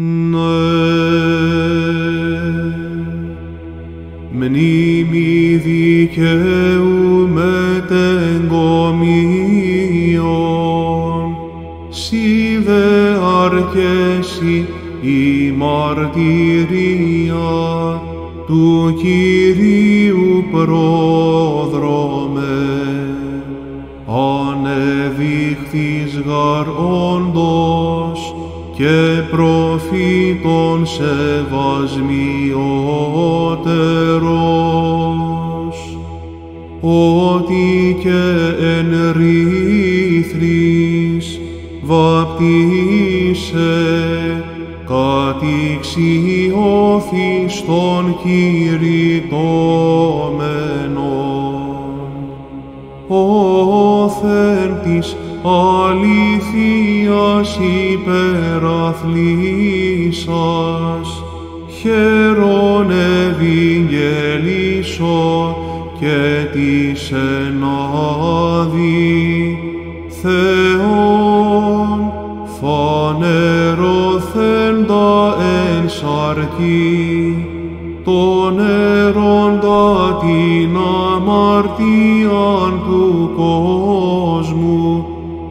Ναι. μνήμη δικαίου μετεγκομίων, σι δε η μαρτυρία του Κυρίου πρόδρομε, ανεδείχθης γαρ όντως, και προφήτων σεβασμιότερος, ότι και εν ρήθρης βαπτίσε κατηξιώθη στον κυριτόμενο όθεν αληθείας υπεραθλήσας. Χαίρον ευγελίσω και τη ενάδει Θεόν φανερωθέντα εν σαρκή τον έροντα την αμαρτίαν κόσμου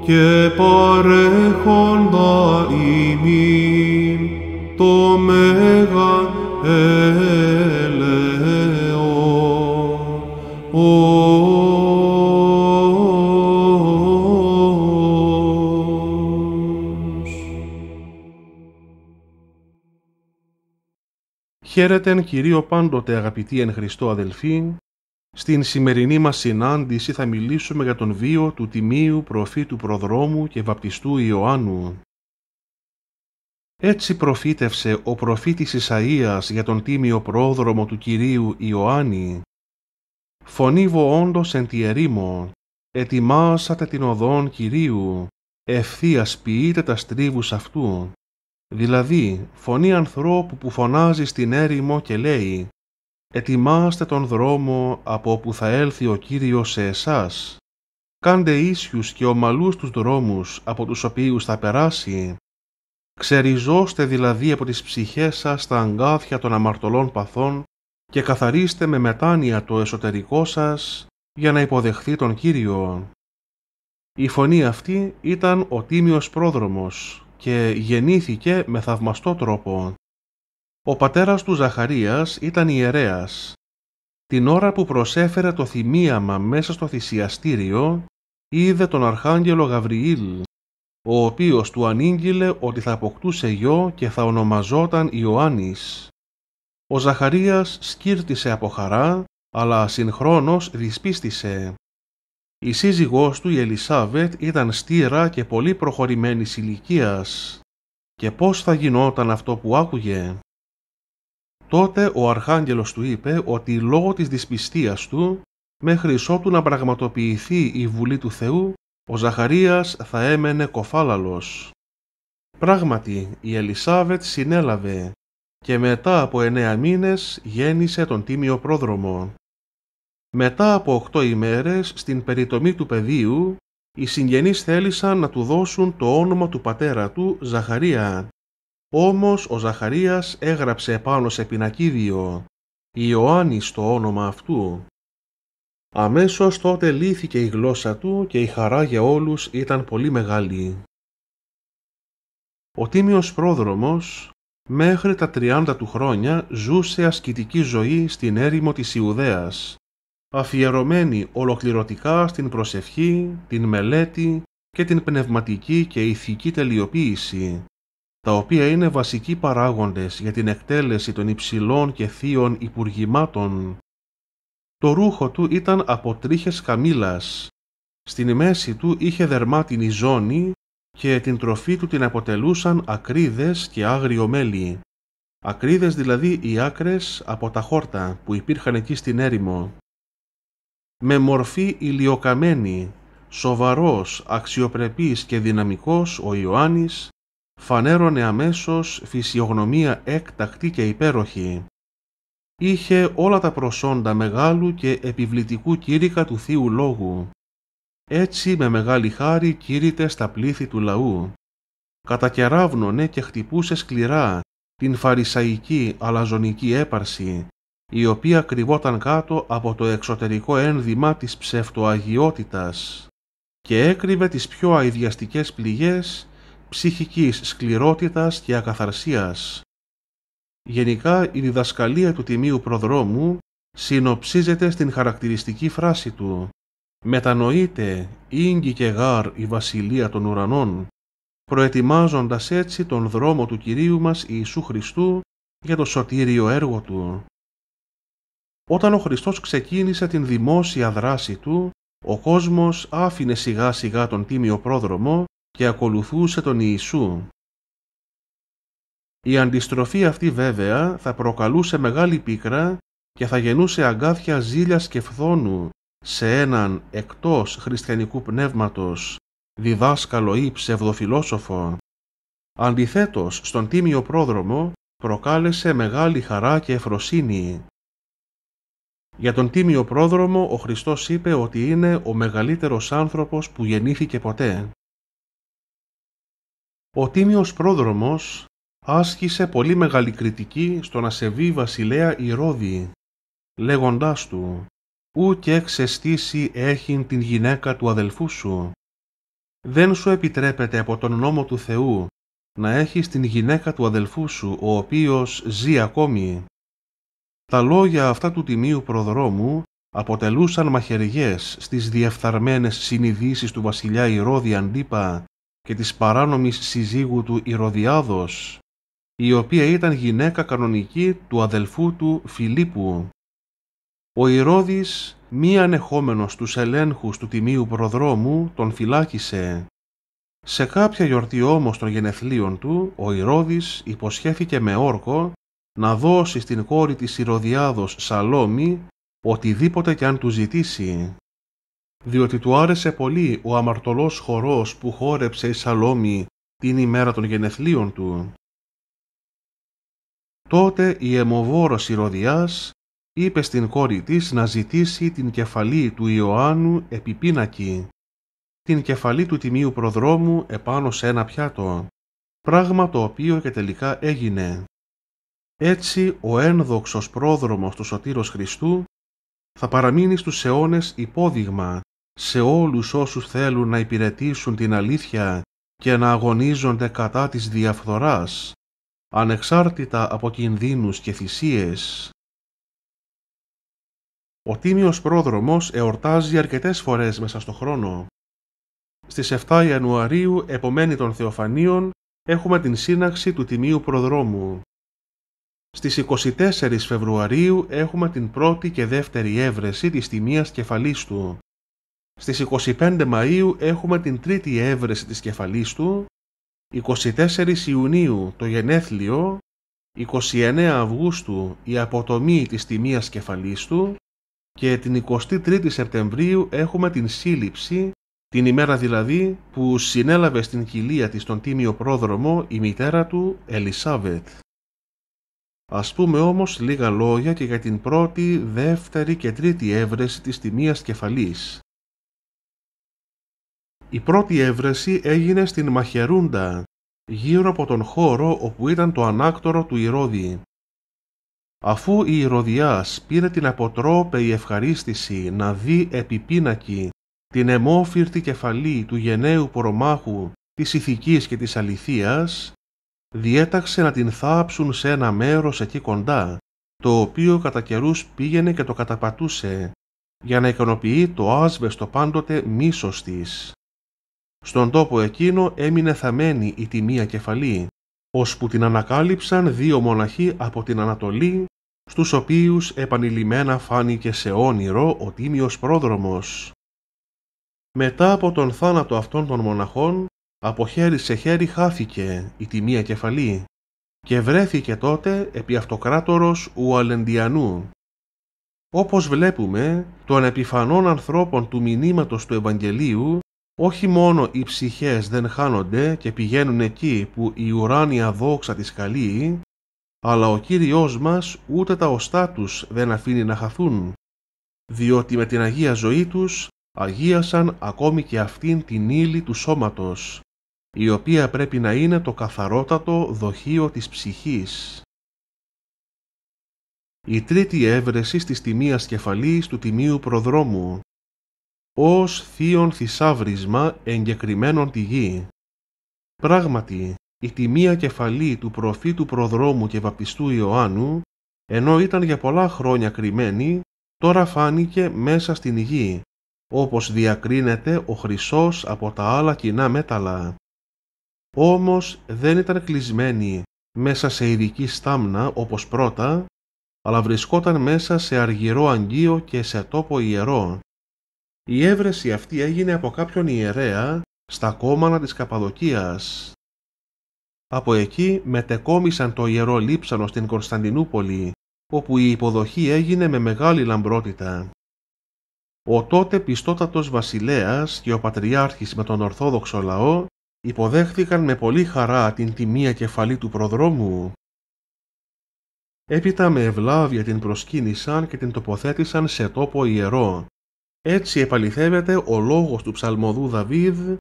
και παρέχοντα ημίν το μέγα ελεό. Χαίρετε, Κυρίο πάντοτε αγαπητοί εν Χριστώ αδελφοί, στην σημερινή μας συνάντηση θα μιλήσουμε για τον βίο του τιμίου προφήτου προδρόμου και βαπτιστού Ιωάννου. Έτσι προφήτευσε ο προφήτης Ισαΐας για τον τίμιο πρόδρομο του Κυρίου Ιωάννη. «Φωνήβω όντως εν τη ερήμο, ετοιμάσατε την οδόν Κυρίου, ευθείας ποιείτε τα στρίβους αυτού». Δηλαδή, φωνή ανθρώπου που φωνάζει στην έρημο και λέει Ετοιμάστε τον δρόμο από όπου θα έλθει ο Κύριος σε εσάς. Κάντε ίσιους και ομαλούς τους δρόμους από τους οποίους θα περάσει. Ξεριζώστε δηλαδή από τις ψυχές σας τα αγκάθια των αμαρτωλών παθών και καθαρίστε με μετάνοια το εσωτερικό σας για να υποδεχθεί τον Κύριο. Η φωνή αυτή ήταν ο Τίμιος Πρόδρομος και γεννήθηκε με θαυμαστό τρόπο. Ο πατέρας του Ζαχαρίας ήταν ιερέας. Την ώρα που προσέφερε το θυμίαμα μέσα στο θυσιαστήριο, είδε τον αρχάγγελο Γαβριήλ, ο οποίος του ανήγγειλε ότι θα αποκτούσε γιο και θα ονομαζόταν Ιωάννης. Ο Ζαχαρίας σκύρτησε από χαρά, αλλά συγχρόνως δυσπίστησε. Η σύζυγός του η Ελισάβετ ήταν στήρα και πολύ προχωρημένης ηλικίας Και πώς θα γινόταν αυτό που άκουγε. Τότε ο αρχάγγελος του είπε ότι λόγω της δυσπιστίας του, μέχρι ότου να πραγματοποιηθεί η Βουλή του Θεού, ο Ζαχαρίας θα έμενε κοφάλαλος. Πράγματι, η Ελισάβετ συνέλαβε και μετά από εννέα μήνες γέννησε τον Τίμιο Πρόδρομο. Μετά από οκτώ ημέρες, στην περιτομή του πεδίου, οι συγγενείς θέλησαν να του δώσουν το όνομα του πατέρα του, Ζαχαρία, όμως ο Ζαχαρίας έγραψε πάνω σε πινακίδιο «Ιωάννης το όνομα αυτού». Αμέσως τότε λύθηκε η γλώσσα του και η χαρά για όλους ήταν πολύ μεγάλη. Ο Τίμιος Πρόδρομος μέχρι τα 30 του χρόνια ζούσε ασκητική ζωή στην έρημο της Ιουδαίας, αφιερωμένη ολοκληρωτικά στην προσευχή, την μελέτη και την πνευματική και ηθική τελειοποίηση τα οποία είναι βασικοί παράγοντες για την εκτέλεση των υψηλών και θείων υπουργημάτων. Το ρούχο του ήταν από τρίχες καμήλας. Στην μέση του είχε δερμάτινη ζώνη και την τροφή του την αποτελούσαν ακρίδες και άγριο μέλι. Ακρίδες δηλαδή οι άκρες από τα χόρτα που υπήρχαν εκεί στην έρημο. Με μορφή ηλιοκαμένη, σοβαρός, αξιοπρεπής και δυναμικός ο Ιωάννης φανέρωνε αμέσως φυσιογνωμία έκτακτη και υπέροχη. Είχε όλα τα προσόντα μεγάλου και επιβλητικού κήρυκα του Θείου Λόγου. Έτσι με μεγάλη χάρη κήρυτε στα πλήθη του λαού. Κατακεράβνωνε και χτυπούσε σκληρά την φαρισαϊκή αλαζονική έπαρση, η οποία κρυβόταν κάτω από το εξωτερικό ένδυμα της ψευτοαγιότητας και έκρυβε τις πιο αειδιαστικές πληγές ψυχικής σκληρότητας και ακαθαρσίας. Γενικά η διδασκαλία του τιμίου προδρόμου συνοψίζεται στην χαρακτηριστική φράση του «Μετανοείται ίγκη και γάρ η βασιλεία των ουρανών» προετοιμάζοντας έτσι τον δρόμο του Κυρίου μας Ιησού Χριστού για το σωτήριο έργο Του. Όταν ο Χριστός ξεκίνησε την δημόσια δράση Του, ο κόσμος άφηνε σιγά σιγά τον τίμιο πρόδρομο και ακολουθούσε τον Ιησού. Η αντιστροφή αυτή βέβαια θα προκαλούσε μεγάλη πίκρα και θα γεννούσε αγκάθια ζήλιας και φθόνου σε έναν εκτός χριστιανικού πνεύματος, διδάσκαλο ή ψευδοφιλόσοφο. Αντιθέτως, στον τίμιο πρόδρομο προκάλεσε μεγάλη χαρά και εφροσύνη. Για τον τίμιο πρόδρομο ο Χριστός είπε ότι είναι ο μεγαλύτερος άνθρωπος που γεννήθηκε ποτέ. Ο Τίμιος Πρόδρομος άσκησε πολύ μεγάλη κριτική στον ασεβή βασιλέα Ηρώδη, λέγοντάς του «Ού και ξεστήσει έχει την γυναίκα του αδελφού σου. Δεν σου επιτρέπεται από τον νόμο του Θεού να έχεις την γυναίκα του αδελφού σου, ο οποίος ζει ακόμη». Τα λόγια αυτά του Τιμίου Προδρόμου αποτελούσαν μαχαιριές στις διεφθαρμένες συνειδήσεις του βασιλιά Ηρώδη Αντίπα και της παράνομης συζύγου του Ηρωδιάδος, η οποία ήταν γυναίκα κανονική του αδελφού του Φιλίππου. Ο Ηρώδης, μη ανεχόμενος τους ελέγχους του τιμίου προδρόμου, τον φυλάκισε. Σε κάποια γιορτή όμως των γενεθλίων του, ο Ηρώδης υποσχέθηκε με όρκο να δώσει στην κόρη της Ηρωδιάδος Σαλόμη οτιδήποτε κι αν του ζητήσει διότι του άρεσε πολύ ο αμαρτωλός χορός που χόρεψε η Σαλόμη την ημέρα των γενεθλίων του. Τότε η αιμοβόρος Ηρωδιάς είπε στην κόρη της να ζητήσει την κεφαλή του Ιωάννου επί πίνακη, την κεφαλή του τιμίου προδρόμου επάνω σε ένα πιάτο, πράγμα το οποίο και τελικά έγινε. Έτσι ο ένδοξος πρόδρομος του Σωτήρος Χριστού θα παραμείνεις στους αιώνες υπόδειγμα σε όλους όσους θέλουν να υπηρετήσουν την αλήθεια και να αγωνίζονται κατά της διαφθοράς, ανεξάρτητα από κινδύνους και θυσίες. Ο Τίμιος Πρόδρομος εορτάζει αρκετές φορές μέσα στο χρόνο. Στις 7 Ιανουαρίου, επομένη των Θεοφανίων, έχουμε την σύναξη του Τιμίου Προδρόμου. Στις 24 Φεβρουαρίου έχουμε την πρώτη και δεύτερη έβρεση της τιμίας κεφαλής του. Στις 25 Μαΐου έχουμε την τρίτη έβρεση της κεφαλής του. 24 Ιουνίου το γενέθλιο. 29 Αυγούστου η αποτομή της τιμίας κεφαλής του και την 23 Σεπτεμβρίου έχουμε την σύλληψη, την ημέρα δηλαδή που συνέλαβε στην κοιλία της τον Τίμιο Πρόδρομο η μητέρα του Ελισάβετ. Ας πούμε όμως λίγα λόγια και για την πρώτη, δεύτερη και τρίτη έβρεση της τιμίας κεφαλής. Η πρώτη έβρεση έγινε στην Μαχερούντα, γύρω από τον χώρο όπου ήταν το ανάκτορο του Ηρώδη. Αφού η Ηρωδιάς πήρε την αποτρόπεη ευχαρίστηση να δει επί την εμόφυρτη κεφαλή του γενναίου προμάχου της ηθικής και της αληθείας, διέταξε να την θάψουν σε ένα μέρος εκεί κοντά, το οποίο κατά καιρούς πήγαινε και το καταπατούσε, για να ικανοποιεί το άσβεστο πάντοτε μίσος της. Στον τόπο εκείνο έμεινε θαμένη η τιμία κεφαλή, ώσπου την ανακάλυψαν δύο μοναχοί από την Ανατολή, στους οποίους επανειλημμένα φάνηκε σε όνειρο ο τίμιος πρόδρομος. Μετά από τον θάνατο αυτών των μοναχών, από χέρι σε χέρι χάθηκε η τιμία κεφαλή και βρέθηκε τότε επί αυτοκράτορος Ουαλεντιανού. Όπως βλέπουμε, των επιφανών ανθρώπων του μηνύματος του Ευαγγελίου, όχι μόνο οι ψυχές δεν χάνονται και πηγαίνουν εκεί που η ουράνια δόξα της καλεί, αλλά ο Κύριος μας ούτε τα οστά τους δεν αφήνει να χαθούν, διότι με την Αγία ζωή τους αγίασαν ακόμη και αυτήν την ύλη του σώματος, η οποία πρέπει να είναι το καθαρότατο δοχείο της ψυχής. Η τρίτη έβρεση της τιμίας κεφαλής του τιμίου προδρόμου, ως θείον θησάβρισμα εγκεκριμένων τη γη. Πράγματι, η τιμία κεφαλή του προφήτου προδρόμου και βαπτιστού Ιωάννου, ενώ ήταν για πολλά χρόνια κρυμμένη, τώρα φάνηκε μέσα στην γη, όπως διακρίνεται ο χρυσός από τα άλλα κοινά μέταλλα. Όμως δεν ήταν κλεισμένη μέσα σε ειδική στάμνα όπως πρώτα, αλλά βρισκόταν μέσα σε αργυρό αγγείο και σε τόπο ιερό. Η έβρεση αυτή έγινε από κάποιον ιερέα στα κόμματα της Καπαδοκίας. Από εκεί μετεκόμισαν το ιερό λείψανο στην Κωνσταντινούπολη, όπου η υποδοχή έγινε με μεγάλη λαμπρότητα. Ο τότε πιστότατος βασιλέας και ο πατριάρχης με τον Ορθόδοξο λαό υποδέχθηκαν με πολύ χαρά την τιμία κεφαλή του προδρόμου. Έπειτα με ευλάβεια την προσκύνησαν και την τοποθέτησαν σε τόπο ιερό. Έτσι επαληθεύεται ο λόγος του ψαλμοδού Δαβίδ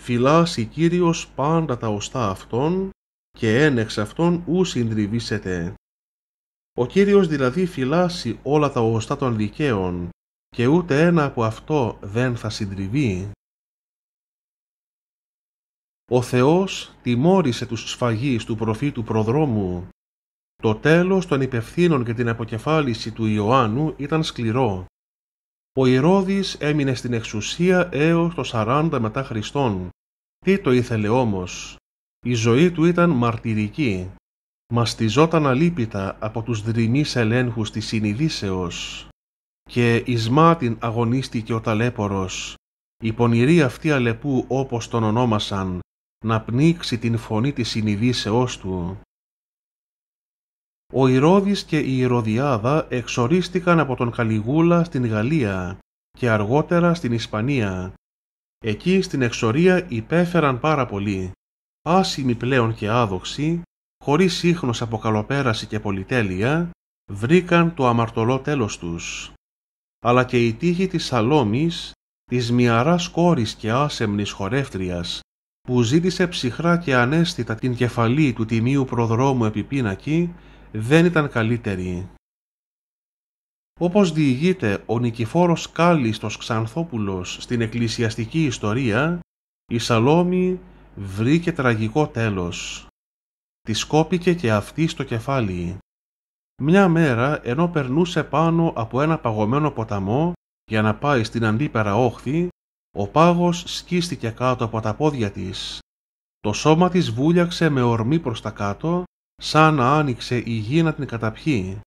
«Φυλάσει Κύριος πάντα τα οστά αυτών και ένεξ αυτών ου συντριβήσετε». Ο Κύριος δηλαδή φυλάσει όλα τα οστά των δικαίων και ούτε ένα από αυτό δεν θα συντριβεί ο Θεός τιμώρησε τους σφαγείς του προφήτου προδρόμου. Το τέλος των υπευθύνων και την αποκεφάλιση του Ιωάννου ήταν σκληρό. Ο Ηρώδης έμεινε στην εξουσία έως το 40 μετά Χριστόν. Τι το ήθελε όμως. Η ζωή του ήταν μαρτυρική. Μαστιζόταν αλίπητα από τους δρυμείς ελέγχους της συνειδήσεως. Και εις αγωνίστηκε ο ταλέπορος. Η πονηρή αυτή αλεπού όπως τον ονόμασαν να πνίξει την φωνή της συνειδήσεώς του. Ο Ηρώδης και η Ηρωδιάδα εξορίστηκαν από τον Καλιγούλα στην Γαλλία και αργότερα στην Ισπανία. Εκεί στην εξορία υπέφεραν πάρα πολύ, άσημοι πλέον και άδοξοι, χωρίς ίχνος από καλοπέραση και πολυτέλεια, βρήκαν το αμαρτωλό τέλος τους. Αλλά και η τύχη της Σαλόμης, της μιαράς κόρης και άσεμνης χορεύτριας που ζήτησε ψυχρά και ανέστητα την κεφαλή του τιμίου προδρόμου επί πίνακη, δεν ήταν καλύτερη. Όπως διηγείται ο Νικηφόρος Κάλιστος Ξανθόπουλος στην εκκλησιαστική ιστορία, η Σαλόμη βρήκε τραγικό τέλος. Τη σκόπηκε και αυτή στο κεφάλι. Μια μέρα ενώ περνούσε πάνω από ένα παγωμένο ποταμό για να πάει στην αντίπερα όχθη, ο πάγος σκίστηκε κάτω από τα πόδια της. Το σώμα της βούλιαξε με ορμή προς τα κάτω, σαν να άνοιξε η γη να την καταπιεί.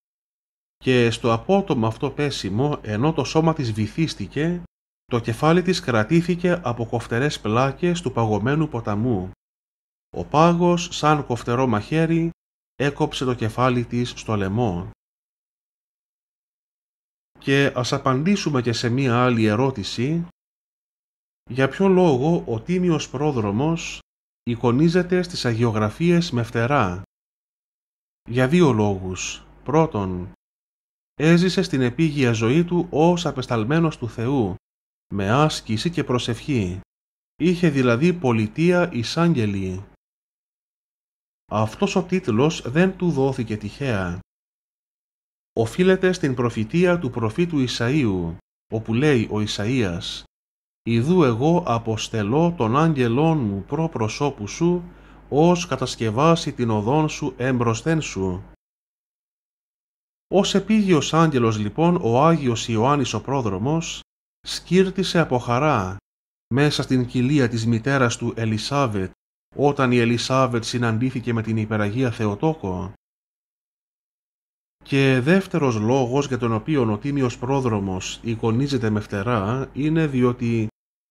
Και στο απότομο αυτό πέσιμο, ενώ το σώμα της βυθίστηκε, το κεφάλι της κρατήθηκε από κοφτερές πλάκες του παγωμένου ποταμού. Ο πάγος, σαν κοφτερό μαχαίρι, έκοψε το κεφάλι της στο λαιμό. Και ας απαντήσουμε και σε μία άλλη ερώτηση για ποιο λόγο ο Τίμιος Πρόδρομος εικονίζεται στις αγιογραφίες με φτερά. Για δύο λόγους. Πρώτον, έζησε στην επίγεια ζωή του ως απεσταλμένος του Θεού, με άσκηση και προσευχή. Είχε δηλαδή πολιτεία εισάγγελη. Αυτός ο τίτλος δεν του δόθηκε τυχαία. Οφείλεται στην προφητεία του προφήτου Ισαΐου, όπου λέει ο Ισαΐας Ιδού εγώ αποστελώ τον άγγελόν μου προ προσώπου σου, ως κατασκευάσει την οδόν σου εμπροσθέν σου. Ως επίγειος άγγελος λοιπόν ο Άγιος Ιωάννης ο πρόδρομος σκύρτησε από χαρά μέσα στην κοιλία της μητέρας του Ελισάβετ όταν η Ελισάβετ συναντήθηκε με την υπεραγία Θεοτόκο. Και δεύτερος λόγος για τον οποίο ο Τίμιος πρόδρομος εικονίζεται με φτερά είναι διότι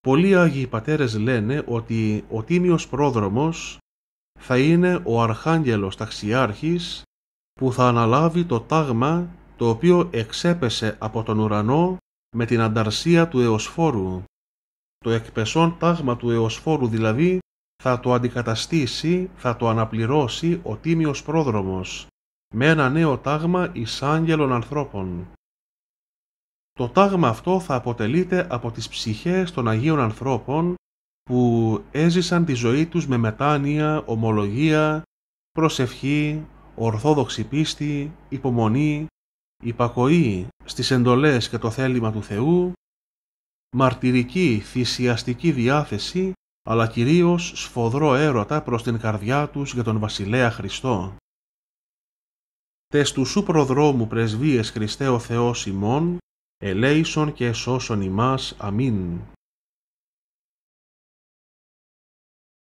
Πολλοί Άγιοι Πατέρες λένε ότι ο Τίμιος Πρόδρομος θα είναι ο Αρχάγγελος Ταξιάρχης που θα αναλάβει το τάγμα το οποίο εξέπεσε από τον ουρανό με την ανταρσία του εωσφόρου. Το εκπεσόν τάγμα του εωσφόρου δηλαδή θα το αντικαταστήσει, θα το αναπληρώσει ο Τίμιος Πρόδρομος με ένα νέο τάγμα εις άγγελων ανθρώπων. Το τάγμα αυτό θα αποτελείται από τις ψυχές των Αγίων Ανθρώπων που έζησαν τη ζωή τους με μετάνοια, ομολογία, προσευχή, ορθόδοξη πίστη, υπομονή, υπακοή στις εντολές και το θέλημα του Θεού, μαρτυρική θυσιαστική διάθεση, αλλά κυρίως σφοδρό έρωτα προς την καρδιά τους για τον Βασιλέα Χριστό. Τες του σου προδρόμου πρεσβείες Χριστέ ο Θεός ελέησον και σώσον ημάς. Αμήν.